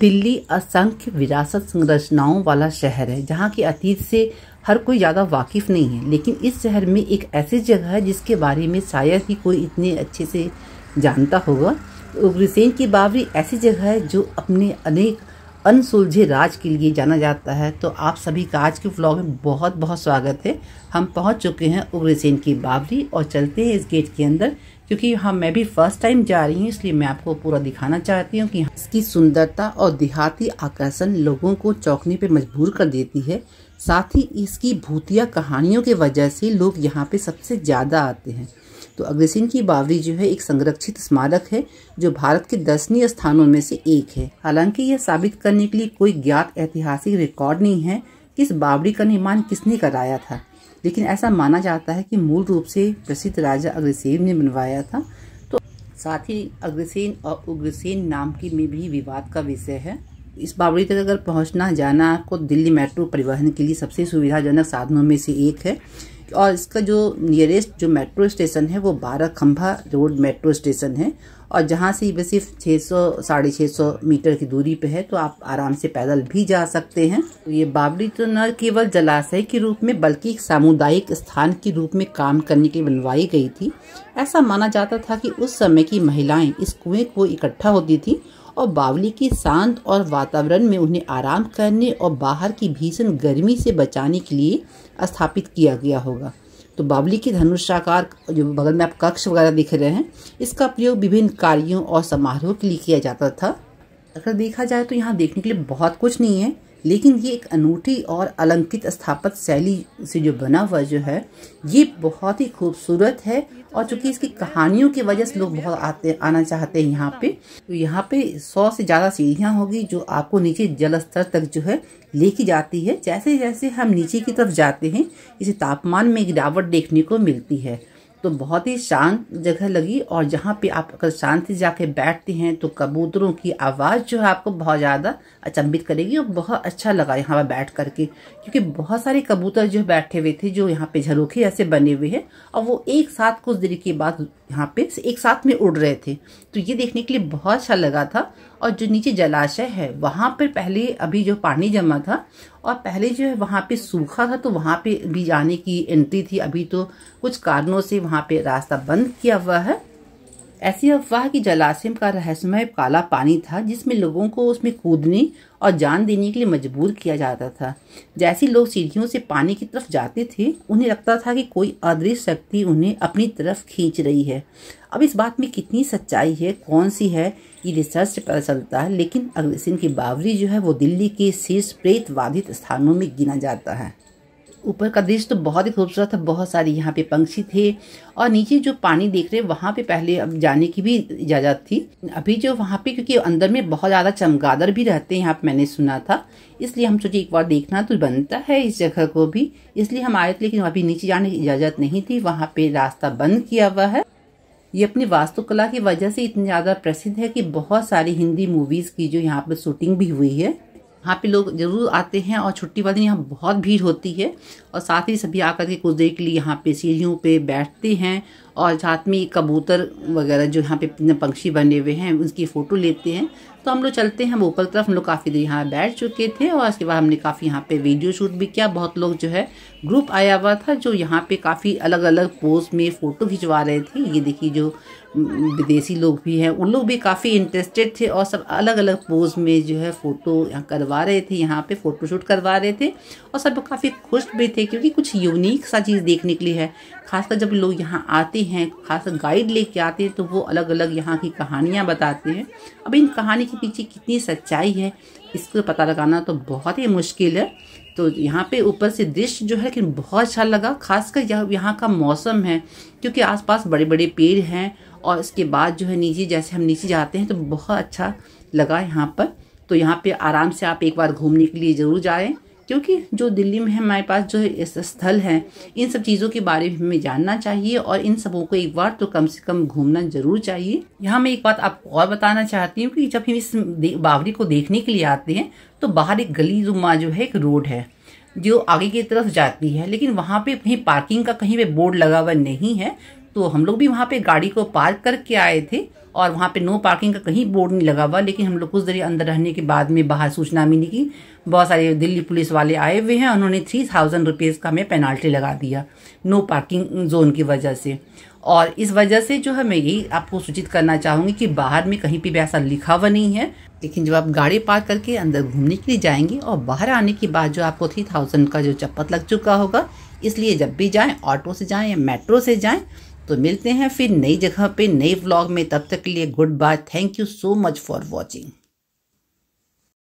दिल्ली असंख्य विरासत संरचनाओं वाला शहर है जहाँ के अतीत से हर कोई ज़्यादा वाकिफ़ नहीं है लेकिन इस शहर में एक ऐसी जगह है जिसके बारे में शायद ही कोई इतने अच्छे से जानता होगा उग्रसेन की बावरी ऐसी जगह है जो अपने अनेक अनसुलझे राज के लिए जाना जाता है तो आप सभी का आज के व्लॉग में बहुत बहुत स्वागत है हम पहुंच चुके हैं उग्रसेन की बावरी और चलते हैं इस गेट के अंदर क्योंकि हम हाँ, मैं भी फर्स्ट टाइम जा रही हूँ इसलिए मैं आपको पूरा दिखाना चाहती हूँ कि हाँ, इसकी सुंदरता और देहाती आकर्षण लोगों को चौंकने पर मजबूर कर देती है साथ ही इसकी भूतिया कहानियों के वजह से लोग यहाँ पे सबसे ज़्यादा आते हैं तो अग्रसेन की बावड़ी जो है एक संरक्षित स्मारक है जो भारत के दर्शनीय स्थानों में से एक है हालांकि यह साबित करने के लिए कोई ज्ञात ऐतिहासिक रिकॉर्ड नहीं है कि इस बावरी का निर्माण किसने कराया था लेकिन ऐसा माना जाता है कि मूल रूप से प्रसिद्ध राजा अग्रसेन ने बनवाया था तो साथ ही अग्रसेन और उग्रसेन नाम की में भी विवाद का विषय है इस बावड़ी तक अगर पहुंचना जाना आपको दिल्ली मेट्रो परिवहन के लिए सबसे सुविधाजनक साधनों में से एक है और इसका जो नियरेस्ट जो मेट्रो स्टेशन है वो बारह खम्भा रोड मेट्रो स्टेशन है और जहाँ से ये सिर्फ छः सौ साढ़े छः सौ मीटर की दूरी पे है तो आप आराम से पैदल भी जा सकते हैं तो ये बावड़ी तो न केवल जलाशय के रूप में बल्कि एक सामुदायिक स्थान के रूप में काम करने के लिए बनवाई गई थी ऐसा माना जाता था कि उस समय की महिलाएं इस कुएं को इकट्ठा होती थी और बावली के शांत और वातावरण में उन्हें आराम करने और बाहर की भीषण गर्मी से बचाने के लिए स्थापित किया गया होगा तो बावली के धनुषाकार जो बगल में आप कक्ष वगैरह दिख रहे हैं इसका प्रयोग विभिन्न कार्यों और समारोह के लिए किया जाता था अगर देखा जाए तो यहाँ देखने के लिए बहुत कुछ नहीं है लेकिन ये एक अनूठी और अलंकित स्थापत शैली से जो बना हुआ जो है ये बहुत ही खूबसूरत है और चूंकि इसकी कहानियों की वजह से लोग बहुत आते आना चाहते हैं यहाँ पे तो यहाँ पे सौ से ज़्यादा सीढ़ियाँ होगी जो आपको नीचे जल स्तर तक जो है लेके जाती है जैसे जैसे हम नीचे की तरफ जाते हैं इसे तापमान में गिरावट देखने को मिलती है तो बहुत ही शांत जगह लगी और जहाँ पे आप अगर शांति जाके बैठते हैं तो कबूतरों की आवाज़ जो है आपको बहुत ज़्यादा अचंभित करेगी और बहुत अच्छा लगा यहाँ पर बैठ करके क्योंकि बहुत सारे कबूतर जो बैठे हुए थे जो यहाँ पे झरोखे ऐसे बने हुए हैं और वो एक साथ कुछ देर के बाद यहाँ पे एक साथ में उड़ रहे थे तो ये देखने के लिए बहुत अच्छा लगा था और जो नीचे जलाशय है वहाँ पर पहले अभी जो पानी जमा था और पहले जो है वहाँ पे सूखा था तो वहाँ पे भी जाने की एंट्री थी अभी तो कुछ कारणों से वहाँ पे रास्ता बंद किया हुआ है ऐसी अफवाह कि जलाशय का रहस्यमय काला पानी था जिसमें लोगों को उसमें कूदने और जान देने के लिए मजबूर किया जाता था जैसे लोग सीढ़ियों से पानी की तरफ जाते थे उन्हें लगता था कि कोई अदृश्य शक्ति उन्हें अपनी तरफ खींच रही है अब इस बात में कितनी सच्चाई है कौन सी है ये रिसर्च से पता चलता है लेकिन अग्रसेन की बावरी जो है वो दिल्ली के शीर्ष प्रेतवाधित स्थानों में गिना जाता है ऊपर का दृश्य तो बहुत ही खूबसूरत था बहुत सारे यहाँ पे पंक्षी थे और नीचे जो पानी देख रहे वहाँ पे पहले अब जाने की भी इजाज़त थी अभी जो वहाँ पे क्योंकि अंदर में बहुत ज़्यादा चमगादड़ भी रहते हैं यहाँ पे मैंने सुना था इसलिए हम सोचे एक बार देखना तो बनता है इस जगह को भी इसलिए हम आए थे लेकिन अभी नीचे जाने की इजाज़त नहीं थी वहाँ पे रास्ता बंद किया हुआ है ये अपनी वास्तुकला की वजह से इतनी ज़्यादा प्रसिद्ध है कि बहुत सारी हिंदी मूवीज़ की जो यहाँ पर शूटिंग भी हुई है यहाँ पे लोग ज़रूर आते हैं और छुट्टी वाले यहाँ बहुत भीड़ होती है और साथ ही सभी आकर के कुछ देर के लिए यहाँ पे सीढ़ियों पे बैठते हैं और साथ में कबूतर वगैरह जो यहाँ पे पंक्षी बने हुए हैं उनकी फ़ोटो लेते हैं तो हम लोग चलते हैं हम ऊपर तरफ हम लोग काफ़ी देर यहाँ बैठ चुके थे और उसके बाद हमने काफ़ी यहाँ पे वीडियो शूट भी किया बहुत लोग जो है ग्रुप आया हुआ था जो यहाँ पे काफ़ी अलग अलग पोज में फ़ोटो खिंचवा रहे थे ये देखिए जो विदेशी लोग भी हैं उन लोग भी काफ़ी इंटरेस्टेड थे और सब अलग अलग पोज में जो है फ़ोटो करवा रहे थे यहाँ पे फ़ोटोशूट करवा रहे थे और सब काफ़ी खुश भी थे क्योंकि कुछ यूनिक सा चीज़ देखने के लिए है खासकर जब लोग यहाँ आते हैं खासकर गाइड लेके आते हैं तो वो अलग अलग यहाँ की कहानियाँ बताते हैं अब इन कहानी के पीछे कितनी सच्चाई है इसको पता लगाना तो बहुत ही मुश्किल है तो यहाँ पे ऊपर से दृश्य जो है लेकिन बहुत अच्छा लगा खासकर यह यहाँ का मौसम है क्योंकि आसपास बड़े बड़े पेड़ हैं और उसके बाद जो है नीचे जैसे हम नीचे जाते हैं तो बहुत अच्छा लगा यहाँ पर तो यहाँ पे आराम से आप एक बार घूमने के लिए ज़रूर जाएँ क्योंकि जो दिल्ली में हमारे पास जो स्थल हैं इन सब चीज़ों के बारे में हमें जानना चाहिए और इन सबों को एक बार तो कम से कम घूमना जरूर चाहिए यहाँ मैं एक बात आपको और बताना चाहती हूँ कि जब हम इस बावरी को देखने के लिए आते हैं तो बाहर एक गली जुमा जो है एक रोड है जो आगे की तरफ जाती है लेकिन वहाँ पे कहीं पार्किंग का कहीं पे बोर्ड लगा हुआ नहीं है तो हम लोग भी वहाँ पे गाड़ी को पार्क करके आए थे और वहाँ पे नो पार्किंग का कहीं बोर्ड नहीं लगा हुआ लेकिन हम लोग कुछ देर अंदर रहने के बाद में बाहर सूचना मिली कि बहुत सारे दिल्ली पुलिस वाले आए हुए हैं उन्होंने थ्री थाउजेंड रुपीज़ का हमें पेनाल्टी लगा दिया नो पार्किंग जोन की वजह से और इस वजह से जो है मैं यही आपको सूचित करना चाहूँगी कि बाहर में कहीं पर भी ऐसा लिखा हुआ नहीं है लेकिन जब आप गाड़ी पार्क करके अंदर घूमने के लिए जाएंगे और बाहर आने के बाद जो आपको थ्री थाउजेंड का जो चप्पत लग चुका होगा इसलिए जब भी जाएं ऑटो से जाएं या मेट्रो से जाएं तो मिलते हैं फिर नई जगह पे नए व्लॉग में तब तक के लिए goodbye thank you so much for watching